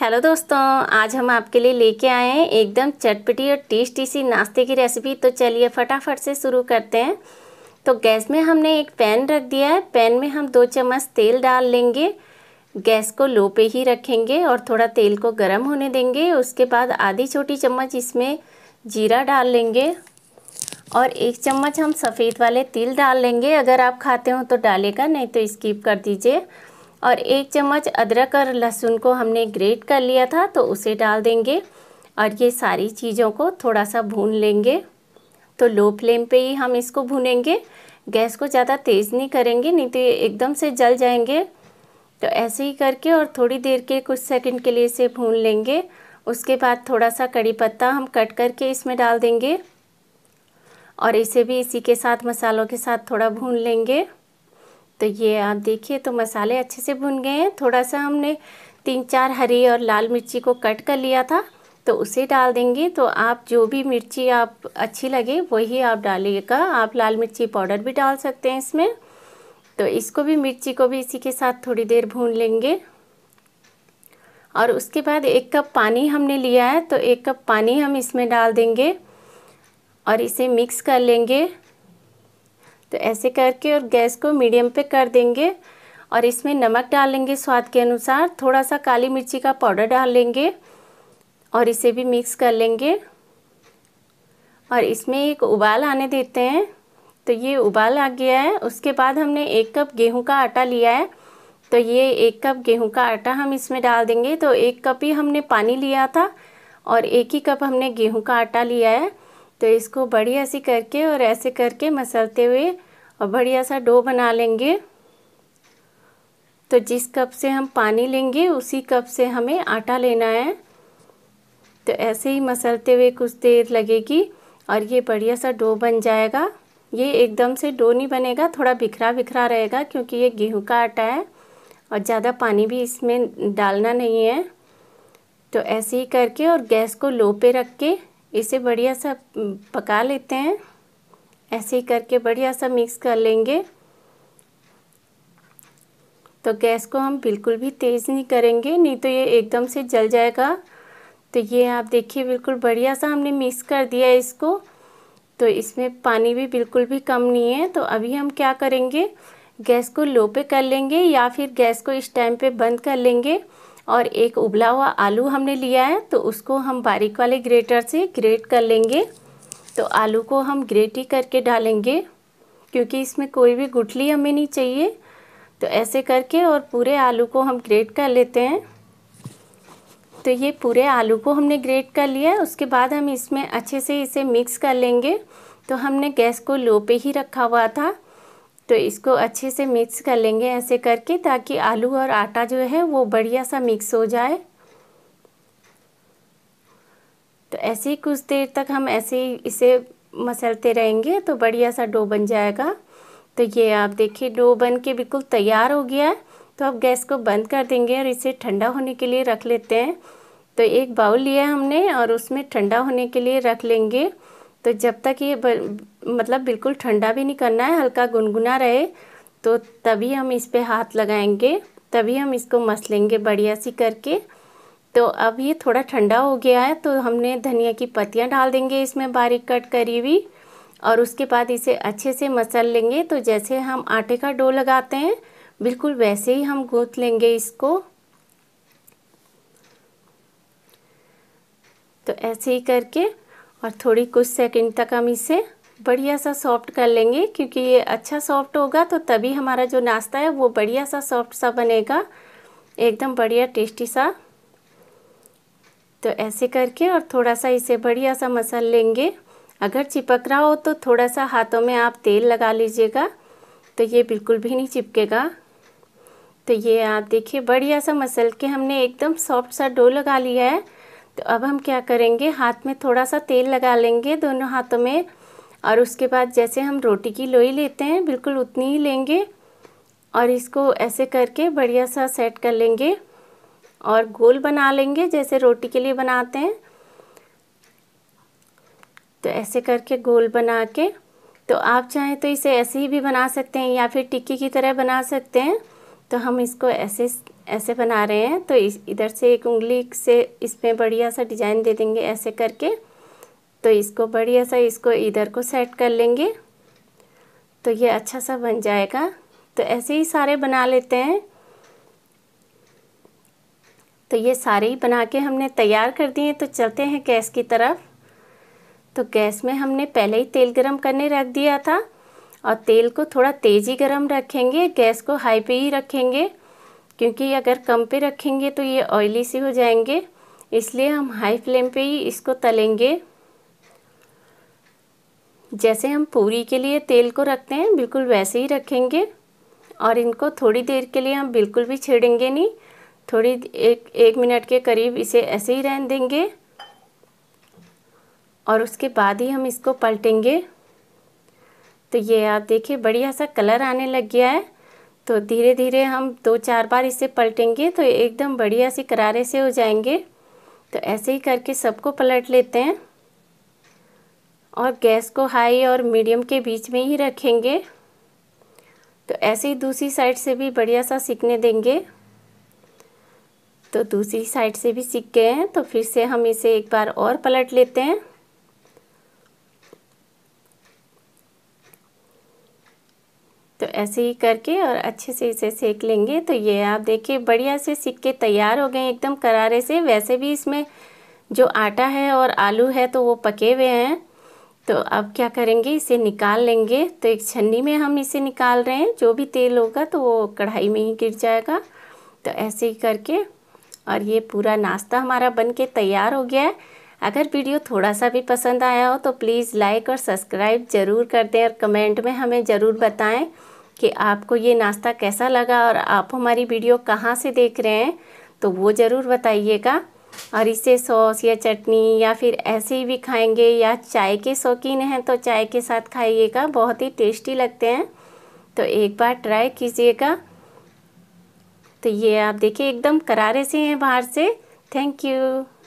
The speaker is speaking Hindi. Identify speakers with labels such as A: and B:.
A: हेलो दोस्तों आज हम आपके लिए लेके आए हैं एकदम चटपटी और टेस्टी सी नाश्ते की रेसिपी तो चलिए फटाफट से शुरू करते हैं तो गैस में हमने एक पैन रख दिया है पैन में हम दो चम्मच तेल डाल लेंगे गैस को लो पे ही रखेंगे और थोड़ा तेल को गर्म होने देंगे उसके बाद आधी छोटी चम्मच इसमें जीरा डाल लेंगे और एक चम्मच हम सफ़ेद वाले तिल डाल लेंगे अगर आप खाते हो तो डालेगा नहीं तो स्किप कर दीजिए और एक चम्मच अदरक और लहसुन को हमने ग्रेट कर लिया था तो उसे डाल देंगे और ये सारी चीज़ों को थोड़ा सा भून लेंगे तो लो फ्लेम पे ही हम इसको भूनेंगे गैस को ज़्यादा तेज़ नहीं करेंगे नहीं तो ये एकदम से जल जाएंगे तो ऐसे ही करके और थोड़ी देर के कुछ सेकंड के लिए इसे भून लेंगे उसके बाद थोड़ा सा कड़ी पत्ता हम कट करके इसमें डाल देंगे और इसे भी इसी के साथ मसालों के साथ थोड़ा भून लेंगे तो ये आप देखिए तो मसाले अच्छे से भुन गए हैं थोड़ा सा हमने तीन चार हरी और लाल मिर्ची को कट कर लिया था तो उसे डाल देंगे तो आप जो भी मिर्ची आप अच्छी लगे वही आप डालिएगा आप लाल मिर्ची पाउडर भी डाल सकते हैं इसमें तो इसको भी मिर्ची को भी इसी के साथ थोड़ी देर भून लेंगे और उसके बाद एक कप पानी हमने लिया है तो एक कप पानी हम इसमें डाल देंगे और इसे मिक्स कर लेंगे तो ऐसे करके और गैस को मीडियम पे कर देंगे और इसमें नमक डालेंगे स्वाद के अनुसार थोड़ा सा काली मिर्ची का पाउडर डाल लेंगे और इसे भी मिक्स कर लेंगे और इसमें एक उबाल आने देते हैं तो ये उबाल आ गया है उसके बाद हमने एक कप गेहूं का आटा लिया है तो ये एक कप गेहूं का आटा हम इसमें डाल देंगे तो एक कप ही हमने पानी लिया था और एक ही कप हमने गेहूं का आटा लिया है तो इसको बढ़िया सी करके और ऐसे करके मसलते हुए और बढ़िया सा डो बना लेंगे तो जिस कप से हम पानी लेंगे उसी कप से हमें आटा लेना है तो ऐसे ही मसलते हुए कुछ देर लगेगी और ये बढ़िया सा डो बन जाएगा ये एकदम से डो नहीं बनेगा थोड़ा बिखरा बिखरा रहेगा क्योंकि ये गेहूं का आटा है और ज़्यादा पानी भी इसमें डालना नहीं है तो ऐसे ही करके और गैस को लो पे रख के इसे बढ़िया सा पका लेते हैं ऐसे ही करके बढ़िया सा मिक्स कर लेंगे तो गैस को हम बिल्कुल भी तेज़ नहीं करेंगे नहीं तो ये एकदम से जल जाएगा तो ये आप देखिए बिल्कुल बढ़िया सा हमने मिक्स कर दिया इसको तो इसमें पानी भी बिल्कुल भी कम नहीं है तो अभी हम क्या करेंगे गैस को लो पे कर लेंगे या फिर गैस को इस टाइम पे बंद कर लेंगे और एक उबला हुआ आलू हमने लिया है तो उसको हम बारीक वाले ग्रेटर से ग्रेट कर लेंगे तो आलू को हम ग्रेट ही करके डालेंगे क्योंकि इसमें कोई भी गुठली हमें नहीं चाहिए तो ऐसे करके और पूरे आलू को हम ग्रेट कर लेते हैं तो ये पूरे आलू को हमने ग्रेट कर लिया है उसके बाद हम इसमें अच्छे से इसे मिक्स कर लेंगे तो हमने गैस को लो पे ही रखा हुआ था तो इसको अच्छे से मिक्स कर लेंगे ऐसे करके ताकि आलू और आटा जो है वो बढ़िया सा मिक्स हो जाए तो ऐसे ही कुछ देर तक हम ऐसे ही इसे मसलते रहेंगे तो बढ़िया सा डो बन जाएगा तो ये आप देखिए डो बन के बिल्कुल तैयार हो गया है तो अब गैस को बंद कर देंगे और इसे ठंडा होने के लिए रख लेते हैं तो एक बाउल लिया हमने और उसमें ठंडा होने के लिए रख लेंगे तो जब तक ये मतलब बिल्कुल ठंडा भी नहीं करना है हल्का गुनगुना रहे तो तभी हम इस पर हाथ लगाएंगे तभी हम इसको मस लेंगे बढ़िया सी करके तो अब ये थोड़ा ठंडा हो गया है तो हमने धनिया की पत्तियाँ डाल देंगे इसमें बारीक कट करी हुई और उसके बाद इसे अच्छे से मसल लेंगे तो जैसे हम आटे का डो लगाते हैं बिल्कुल वैसे ही हम गूँथ लेंगे इसको तो ऐसे ही करके और थोड़ी कुछ सेकंड तक हम इसे बढ़िया सा सॉफ्ट कर लेंगे क्योंकि ये अच्छा सॉफ्ट होगा तो तभी हमारा जो नाश्ता है वो बढ़िया सा सॉफ्ट सा बनेगा एकदम बढ़िया टेस्टी सा तो ऐसे करके और थोड़ा सा इसे बढ़िया सा मसल लेंगे अगर चिपक रहा हो तो थोड़ा सा हाथों में आप तेल लगा लीजिएगा तो ये बिल्कुल भी नहीं चिपकेगा तो ये आप देखिए बढ़िया सा मसल के हमने एकदम सॉफ्ट सा डो लगा लिया है तो अब हम क्या करेंगे हाथ में थोड़ा सा तेल लगा लेंगे दोनों हाथों में और उसके बाद जैसे हम रोटी की लोई लेते हैं बिल्कुल उतनी ही लेंगे और इसको ऐसे करके बढ़िया सा सेट कर लेंगे और गोल बना लेंगे जैसे रोटी के लिए बनाते हैं तो ऐसे करके गोल बना के तो आप चाहें तो इसे ऐसे ही भी बना सकते हैं या फिर टिक्की की तरह बना सकते हैं तो हम इसको ऐसे ऐसे बना रहे हैं तो इस इधर से एक उंगली से इसमें बढ़िया सा डिजाइन दे देंगे ऐसे करके तो इसको बढ़िया सा इसको इधर को सेट कर लेंगे तो ये अच्छा सा बन जाएगा तो ऐसे ही सारे बना लेते हैं तो ये सारे ही बना के हमने तैयार कर दिए तो चलते हैं गैस की तरफ तो गैस में हमने पहले ही तेल गरम करने रख दिया था और तेल को थोड़ा तेज़ ही गरम रखेंगे गैस को हाई पे ही रखेंगे क्योंकि अगर कम पे रखेंगे तो ये ऑयली सी हो जाएंगे इसलिए हम हाई फ्लेम पे ही इसको तलेंगे जैसे हम पूरी के लिए तेल को रखते हैं बिल्कुल वैसे ही रखेंगे और इनको थोड़ी देर के लिए हम बिल्कुल भी छेड़ेंगे नहीं थोड़ी एक एक मिनट के करीब इसे ऐसे ही रहने देंगे और उसके बाद ही हम इसको पलटेंगे तो ये आप देखिए बढ़िया सा कलर आने लग गया है तो धीरे धीरे हम दो चार बार इसे पलटेंगे तो एकदम बढ़िया से करारे से हो जाएंगे तो ऐसे ही करके सबको पलट लेते हैं और गैस को हाई और मीडियम के बीच में ही रखेंगे तो ऐसे ही दूसरी साइड से भी बढ़िया सा सीखने देंगे तो दूसरी साइड से भी सीख गए हैं तो फिर से हम इसे एक बार और पलट लेते हैं तो ऐसे ही करके और अच्छे से इसे सेक लेंगे तो ये आप देखिए बढ़िया से सिक के तैयार हो गए एकदम करारे से वैसे भी इसमें जो आटा है और आलू है तो वो पके हुए हैं तो अब क्या करेंगे इसे निकाल लेंगे तो एक छन्नी में हम इसे निकाल रहे हैं जो भी तेल होगा तो वो कढ़ाई में ही गिर जाएगा तो ऐसे ही करके और ये पूरा नाश्ता हमारा बन के तैयार हो गया है अगर वीडियो थोड़ा सा भी पसंद आया हो तो प्लीज़ लाइक और सब्सक्राइब ज़रूर कर दें और कमेंट में हमें ज़रूर बताएं कि आपको ये नाश्ता कैसा लगा और आप हमारी वीडियो कहाँ से देख रहे हैं तो वो ज़रूर बताइएगा और इसे सॉस या चटनी या फिर ऐसे ही भी खाएंगे या चाय के शौकीन हैं तो चाय के साथ खाइएगा बहुत ही टेस्टी लगते हैं तो एक बार ट्राई कीजिएगा तो ये आप देखिए एकदम करारे से हैं बाहर से थैंक यू